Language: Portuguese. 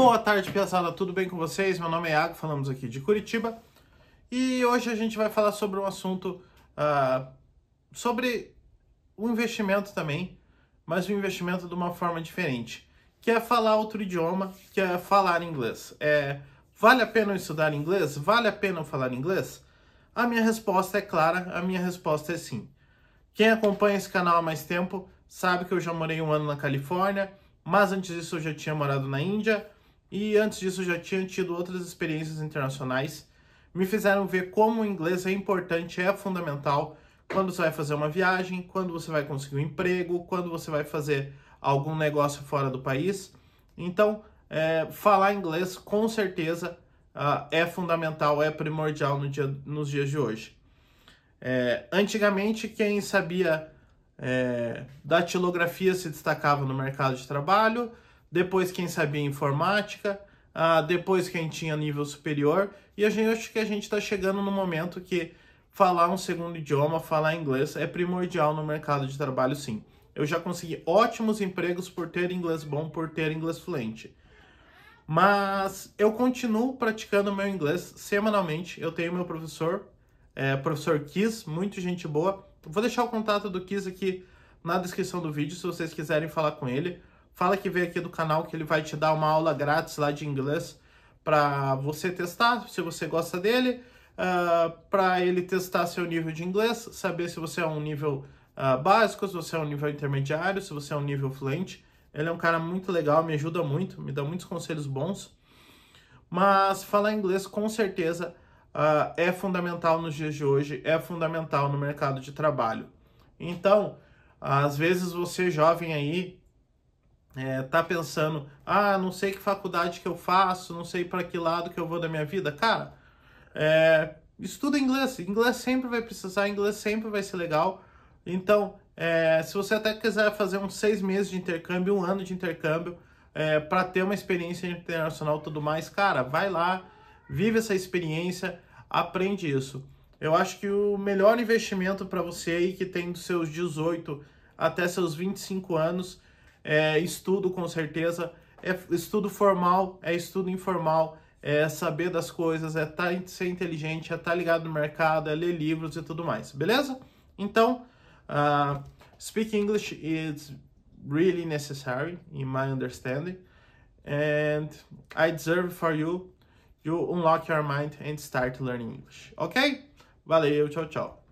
Boa tarde, piazada. Tudo bem com vocês? Meu nome é Iago, falamos aqui de Curitiba. E hoje a gente vai falar sobre um assunto uh, sobre o investimento também, mas o investimento de uma forma diferente, que é falar outro idioma, que é falar inglês. É, vale a pena estudar inglês? Vale a pena falar inglês? A minha resposta é clara, a minha resposta é sim. Quem acompanha esse canal há mais tempo sabe que eu já morei um ano na Califórnia, mas antes disso eu já tinha morado na Índia, e antes disso já tinha tido outras experiências internacionais, me fizeram ver como o inglês é importante, é fundamental quando você vai fazer uma viagem, quando você vai conseguir um emprego, quando você vai fazer algum negócio fora do país. Então, é, falar inglês com certeza uh, é fundamental, é primordial no dia, nos dias de hoje. É, antigamente, quem sabia é, datilografia se destacava no mercado de trabalho depois quem sabia informática, uh, depois quem tinha nível superior, e a gente acho que a gente está chegando no momento que falar um segundo idioma, falar inglês é primordial no mercado de trabalho, sim. Eu já consegui ótimos empregos por ter inglês bom, por ter inglês fluente. Mas eu continuo praticando meu inglês semanalmente. Eu tenho meu professor, é, professor Kiss, muito gente boa. Vou deixar o contato do Kiss aqui na descrição do vídeo se vocês quiserem falar com ele. Fala que veio aqui do canal que ele vai te dar uma aula grátis lá de inglês para você testar, se você gosta dele, uh, ah, para ele testar seu nível de inglês, saber se você é um nível uh, básico, se você é um nível intermediário, se você é um nível fluente. Ele é um cara muito legal, me ajuda muito, me dá muitos conselhos bons. Mas falar inglês com certeza uh, é fundamental nos dias de hoje, é fundamental no mercado de trabalho. Então, às vezes você jovem aí é, tá pensando, ah, não sei que faculdade que eu faço, não sei para que lado que eu vou da minha vida, cara, é, estuda inglês. Inglês sempre vai precisar, inglês sempre vai ser legal. Então, é, se você até quiser fazer uns seis meses de intercâmbio, um ano de intercâmbio, é, para ter uma experiência internacional tudo mais, cara, vai lá, vive essa experiência, aprende isso. Eu acho que o melhor investimento para você aí que tem dos seus 18 até seus 25 anos é estudo com certeza, é estudo formal, é estudo informal, é saber das coisas, é tá, ser inteligente, é estar tá ligado no mercado, é ler livros e tudo mais, beleza? Então, uh, speak English is really necessary in my understanding, and I deserve for you, to unlock your mind and start learning English, ok? Valeu, tchau, tchau.